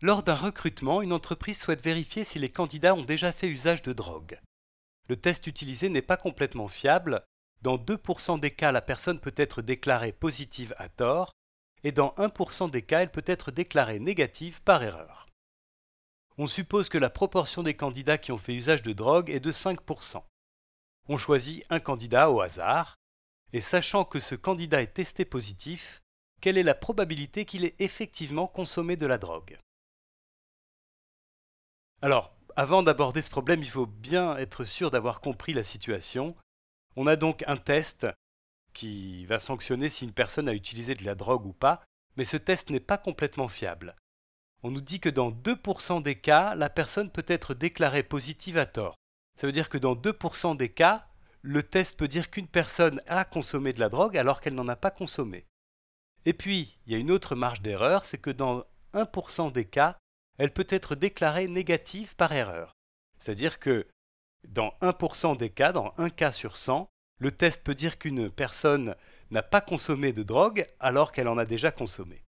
Lors d'un recrutement, une entreprise souhaite vérifier si les candidats ont déjà fait usage de drogue. Le test utilisé n'est pas complètement fiable. Dans 2% des cas, la personne peut être déclarée positive à tort, et dans 1% des cas, elle peut être déclarée négative par erreur. On suppose que la proportion des candidats qui ont fait usage de drogue est de 5%. On choisit un candidat au hasard, et sachant que ce candidat est testé positif, quelle est la probabilité qu'il ait effectivement consommé de la drogue alors, avant d'aborder ce problème, il faut bien être sûr d'avoir compris la situation. On a donc un test qui va sanctionner si une personne a utilisé de la drogue ou pas, mais ce test n'est pas complètement fiable. On nous dit que dans 2% des cas, la personne peut être déclarée positive à tort. Ça veut dire que dans 2% des cas, le test peut dire qu'une personne a consommé de la drogue alors qu'elle n'en a pas consommé. Et puis, il y a une autre marge d'erreur, c'est que dans 1% des cas, elle peut être déclarée négative par erreur. C'est-à-dire que dans 1% des cas, dans 1 cas sur 100, le test peut dire qu'une personne n'a pas consommé de drogue alors qu'elle en a déjà consommé.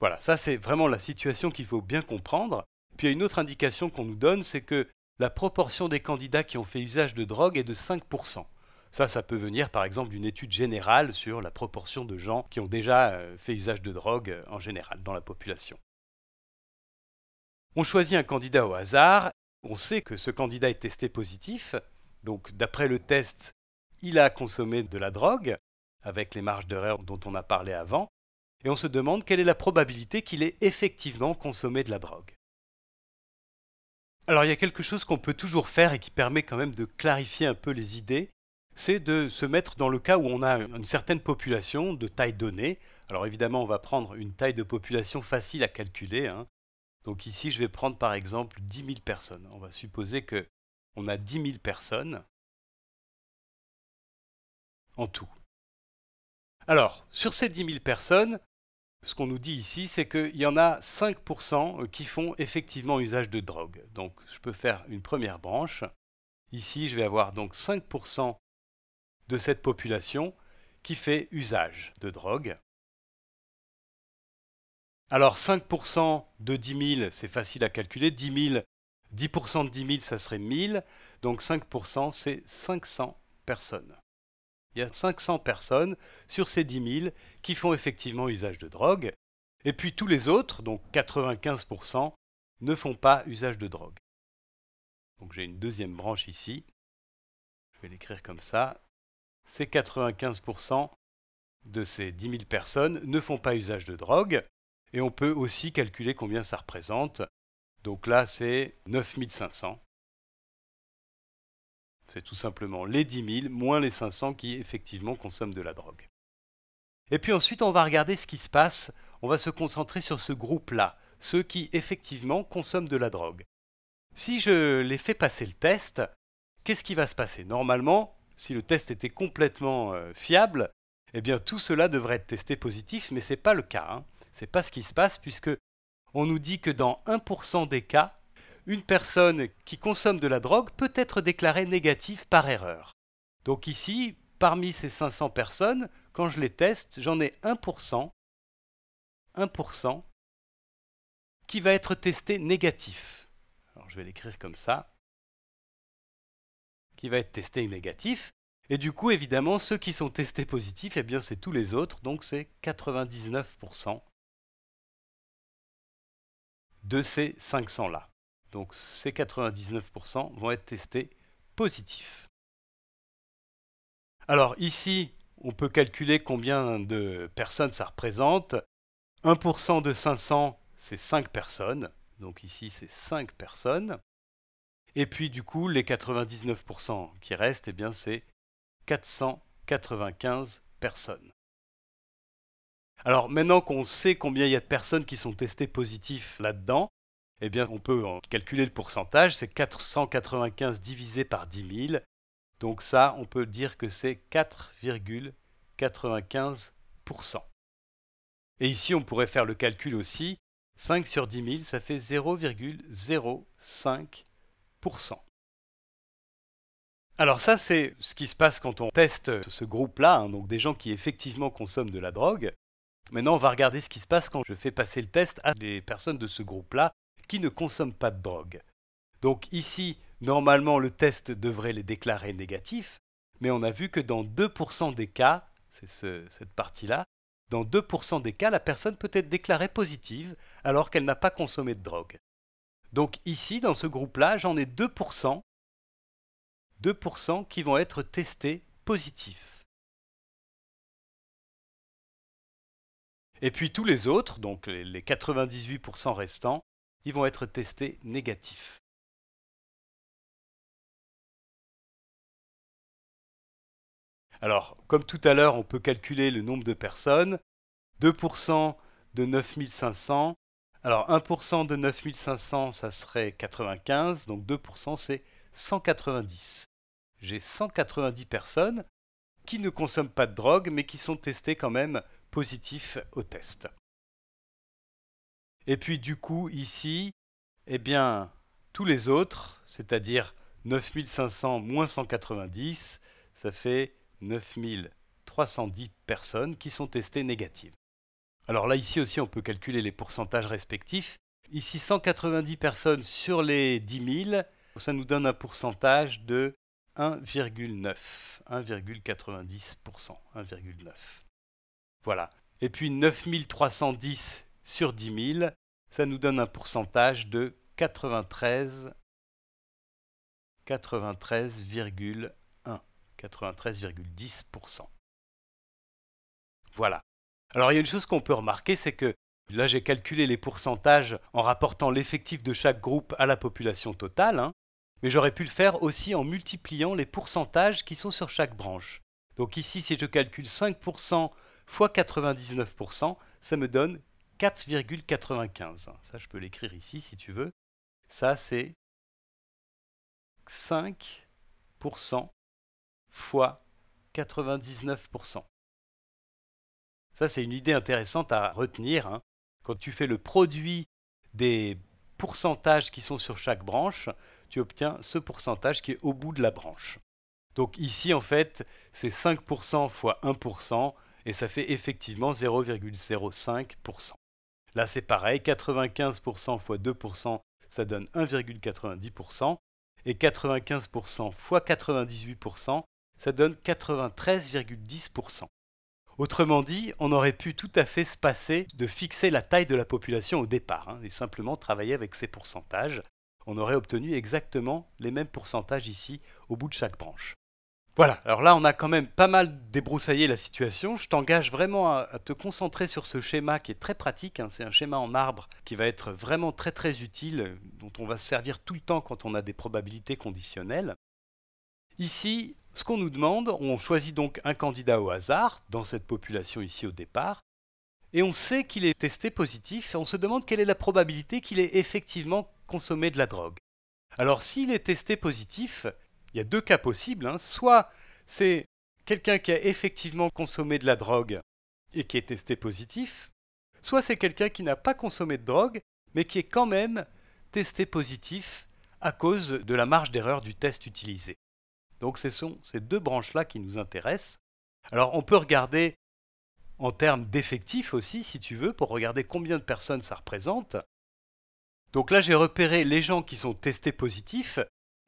Voilà, ça c'est vraiment la situation qu'il faut bien comprendre. Puis a une autre indication qu'on nous donne, c'est que la proportion des candidats qui ont fait usage de drogue est de 5%. Ça, ça peut venir par exemple d'une étude générale sur la proportion de gens qui ont déjà euh, fait usage de drogue euh, en général dans la population. On choisit un candidat au hasard, on sait que ce candidat est testé positif, donc d'après le test, il a consommé de la drogue, avec les marges d'erreur dont on a parlé avant, et on se demande quelle est la probabilité qu'il ait effectivement consommé de la drogue. Alors il y a quelque chose qu'on peut toujours faire et qui permet quand même de clarifier un peu les idées, c'est de se mettre dans le cas où on a une certaine population de taille donnée. Alors évidemment, on va prendre une taille de population facile à calculer, hein. Donc ici, je vais prendre par exemple 10 000 personnes. On va supposer que on a 10 000 personnes en tout. Alors, sur ces 10 000 personnes, ce qu'on nous dit ici, c'est qu'il y en a 5% euh, qui font effectivement usage de drogue. Donc, je peux faire une première branche. Ici, je vais avoir donc 5% de cette population qui fait usage de drogue. Alors 5% de 10 000, c'est facile à calculer. 10 000, 10% de 10 000, ça serait 1000. Donc 5%, c'est 500 personnes. Il y a 500 personnes sur ces 10 000 qui font effectivement usage de drogue. Et puis tous les autres, donc 95%, ne font pas usage de drogue. Donc j'ai une deuxième branche ici. Je vais l'écrire comme ça. Ces 95% de ces 10 000 personnes ne font pas usage de drogue. Et on peut aussi calculer combien ça représente. Donc là, c'est 9500. C'est tout simplement les 10 000 moins les 500 qui effectivement consomment de la drogue. Et puis ensuite, on va regarder ce qui se passe. On va se concentrer sur ce groupe-là, ceux qui effectivement consomment de la drogue. Si je les fais passer le test, qu'est-ce qui va se passer Normalement, si le test était complètement euh, fiable, eh bien tout cela devrait être testé positif, mais ce n'est pas le cas. Hein n'est pas ce qui se passe puisque on nous dit que dans 1% des cas, une personne qui consomme de la drogue peut être déclarée négative par erreur. Donc ici, parmi ces 500 personnes, quand je les teste, j'en ai 1%, 1% qui va être testé négatif. Alors je vais l'écrire comme ça. Qui va être testé négatif. Et du coup, évidemment, ceux qui sont testés positifs, eh bien c'est tous les autres, donc c'est 99% de ces 500-là. Donc ces 99% vont être testés positifs. Alors ici, on peut calculer combien de personnes ça représente. 1% de 500, c'est 5 personnes. Donc ici, c'est 5 personnes. Et puis du coup, les 99% qui restent, eh bien c'est 495 personnes. Alors maintenant qu'on sait combien il y a de personnes qui sont testées positives là-dedans, eh bien on peut calculer le pourcentage, c'est 495 divisé par 10 000. Donc ça, on peut dire que c'est 4,95%. Et ici, on pourrait faire le calcul aussi. 5 sur 10 000, ça fait 0,05%. Alors ça, c'est ce qui se passe quand on teste ce groupe-là, hein, donc des gens qui effectivement consomment de la drogue. Maintenant, on va regarder ce qui se passe quand je fais passer le test à des personnes de ce groupe-là qui ne consomment pas de drogue. Donc ici, normalement, le test devrait les déclarer négatifs, mais on a vu que dans 2% des cas, c'est cette partie-là, dans 2% des cas, la personne peut être déclarée positive alors qu'elle n'a pas consommé de drogue. Donc ici, dans ce groupe-là, j'en ai 2%, 2% qui vont être testés positifs. Et puis tous les autres, donc les 98% restants, ils vont être testés négatifs. Alors, comme tout à l'heure, on peut calculer le nombre de personnes. 2% de 9500. Alors, 1% de 9500, ça serait 95. Donc, 2%, c'est 190. J'ai 190 personnes qui ne consomment pas de drogue, mais qui sont testées quand même positif au test. Et puis du coup, ici, eh bien, tous les autres, c'est-à-dire 9500 moins 190, ça fait 9310 personnes qui sont testées négatives. Alors là, ici aussi, on peut calculer les pourcentages respectifs. Ici, 190 personnes sur les 10 000, ça nous donne un pourcentage de 1,9, 1,90%, 1,9. Voilà. Et puis 9310 sur 10 000, ça nous donne un pourcentage de 93,1. 93,10%. Voilà. Alors il y a une chose qu'on peut remarquer, c'est que là j'ai calculé les pourcentages en rapportant l'effectif de chaque groupe à la population totale, hein, mais j'aurais pu le faire aussi en multipliant les pourcentages qui sont sur chaque branche. Donc ici, si je calcule 5% fois 99%, ça me donne 4,95. Ça, je peux l'écrire ici si tu veux. Ça, c'est 5% fois 99%. Ça, c'est une idée intéressante à retenir. Hein. Quand tu fais le produit des pourcentages qui sont sur chaque branche, tu obtiens ce pourcentage qui est au bout de la branche. Donc ici, en fait, c'est 5% fois 1%, et ça fait effectivement 0,05%. Là c'est pareil, 95% x 2%, ça donne 1,90%, et 95% x 98%, ça donne 93,10%. Autrement dit, on aurait pu tout à fait se passer de fixer la taille de la population au départ, hein, et simplement travailler avec ces pourcentages. On aurait obtenu exactement les mêmes pourcentages ici au bout de chaque branche. Voilà, alors là on a quand même pas mal débroussaillé la situation. Je t'engage vraiment à, te concentrer sur ce schéma qui est très pratique. Hein. C'est un schéma en arbre qui va être vraiment très très utile, dont on va se servir tout le temps quand on a des probabilités conditionnelles. Ici, ce qu'on nous demande, on choisit donc un candidat au hasard dans cette population ici au départ, et on sait qu'il est testé positif, et on se demande quelle est la probabilité qu'il ait effectivement consommé de la drogue. Alors s'il est testé positif, il y a deux cas possibles. Hein. Soit c'est quelqu'un qui a effectivement consommé de la drogue et qui est testé positif, soit c'est quelqu'un qui n'a pas consommé de drogue, mais qui est quand même testé positif à cause de la marge d'erreur du test utilisé. Donc ce sont ces deux branches-là qui nous intéressent. Alors on peut regarder en termes d'effectifs aussi, si tu veux, pour regarder combien de personnes ça représente. Donc là, j'ai repéré les gens qui sont testés positifs,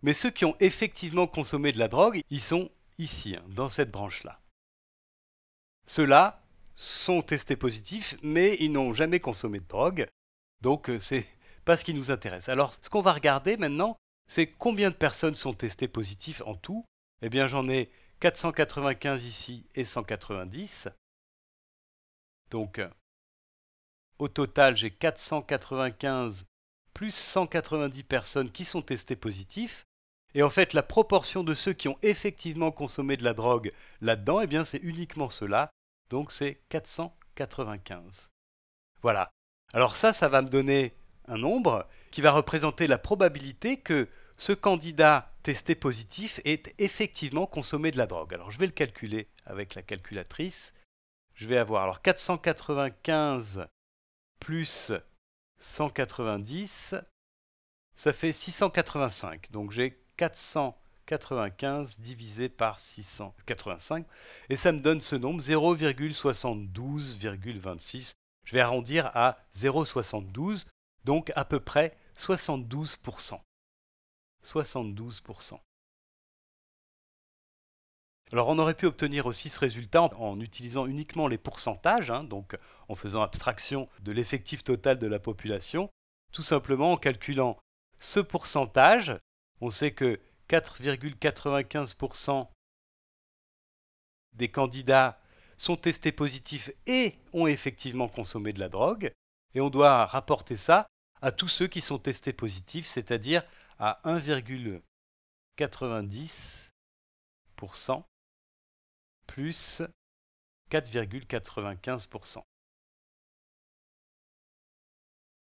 mais ceux qui ont effectivement consommé de la drogue, ils sont ici, hein, dans cette branche-là. Ceux-là sont testés positifs, mais ils n'ont jamais consommé de drogue, donc euh, ce n'est pas ce qui nous intéresse. Alors ce qu'on va regarder maintenant, c'est combien de personnes sont testées positives en tout. Eh bien j'en ai 495 ici et 190. Donc euh, au total j'ai 495 plus 190 personnes qui sont testées positives. Et en fait, la proportion de ceux qui ont effectivement consommé de la drogue là-dedans, eh bien, c'est uniquement cela. Donc, c'est 495. Voilà. Alors ça, ça va me donner un nombre qui va représenter la probabilité que ce candidat testé positif ait effectivement consommé de la drogue. Alors, je vais le calculer avec la calculatrice. Je vais avoir alors 495 plus 190, ça fait 685. Donc j'ai 495 divisé par 685, et ça me donne ce nombre 0,72,26. Je vais arrondir à 0,72, donc à peu près 72%. 72%. Alors on aurait pu obtenir aussi ce résultat en, utilisant uniquement les pourcentages, hein, donc en faisant abstraction de l'effectif total de la population, tout simplement en calculant ce pourcentage on sait que 4,95% des candidats sont testés positifs et ont effectivement consommé de la drogue. Et on doit rapporter ça à tous ceux qui sont testés positifs, c'est-à-dire à, 1,90% plus 4,95%.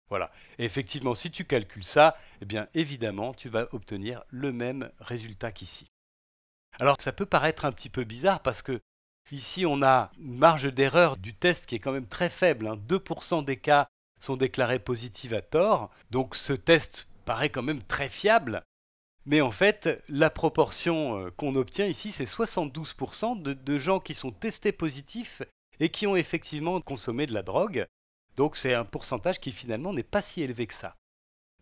Voilà. Et effectivement, si tu calcules ça, eh bien évidemment, tu vas obtenir le même résultat qu'ici. Alors ça peut paraître un petit peu bizarre parce que ici on a une marge d'erreur du test qui est quand même très faible. 2% hein. des cas sont déclarés positifs à tort. Donc ce test paraît quand même très fiable. Mais en fait, la proportion euh, qu'on obtient ici, c'est 72% de gens qui sont testés positifs et qui ont effectivement consommé de la drogue. Donc c'est un pourcentage qui finalement n'est pas si élevé que ça.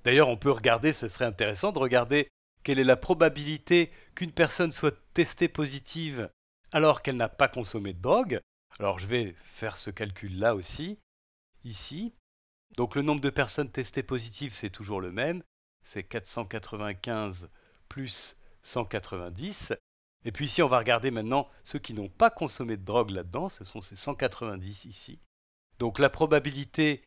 D'ailleurs, on peut regarder, ce serait intéressant de regarder quelle est la probabilité qu'une personne soit testée positive alors qu'elle n'a pas consommé de drogue. Alors je vais faire ce calcul-là aussi, ici. Donc le nombre de personnes testées positives, c'est toujours le même. C'est 495 plus 190. Et puis ici, on va regarder maintenant ceux qui n'ont pas consommé de drogue là-dedans. Ce sont ces 190 ici. Donc la probabilité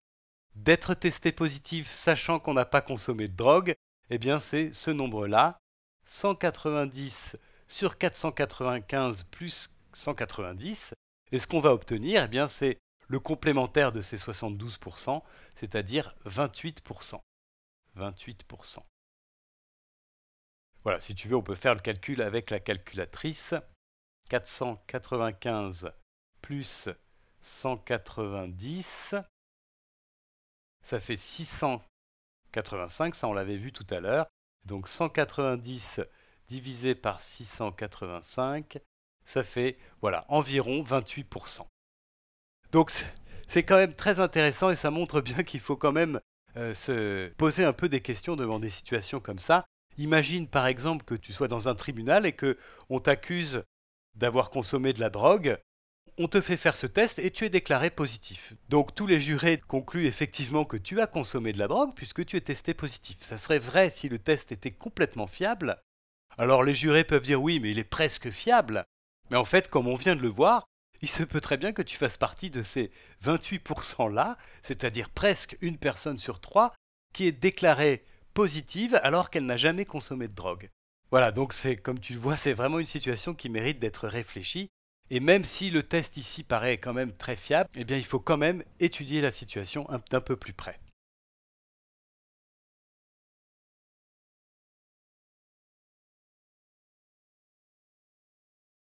d'être testé positif sachant qu'on n'a pas consommé de drogue, eh bien c'est ce nombre-là, 190 sur 495 plus 190. Et ce qu'on va obtenir, eh bien c'est le complémentaire de ces 72%, c'est-à-dire 28%. 28%. Voilà, si tu veux, on peut faire le calcul avec la calculatrice. 495 plus 190, ça fait 685, ça on l'avait vu tout à l'heure. Donc 190 divisé par 685, ça fait voilà environ 28%. Donc c'est quand même très intéressant et ça montre bien qu'il faut quand même euh, se poser un peu des questions devant des situations comme ça. Imagine par exemple que tu sois dans un tribunal et que on t'accuse d'avoir consommé de la drogue on te fait faire ce test et tu es déclaré positif. Donc tous les jurés concluent effectivement que tu as consommé de la drogue puisque tu es testé positif. Ça serait vrai si le test était complètement fiable. Alors les jurés peuvent dire oui, mais il est presque fiable. Mais en fait, comme on vient de le voir, il se peut très bien que tu fasses partie de ces 28% là, c'est-à-dire presque une personne sur trois, qui est déclarée positive alors qu'elle n'a jamais consommé de drogue. Voilà, donc c'est comme tu le vois, c'est vraiment une situation qui mérite d'être réfléchie et même si le test ici paraît quand même très fiable, eh bien il faut quand même étudier la situation d'un peu plus près.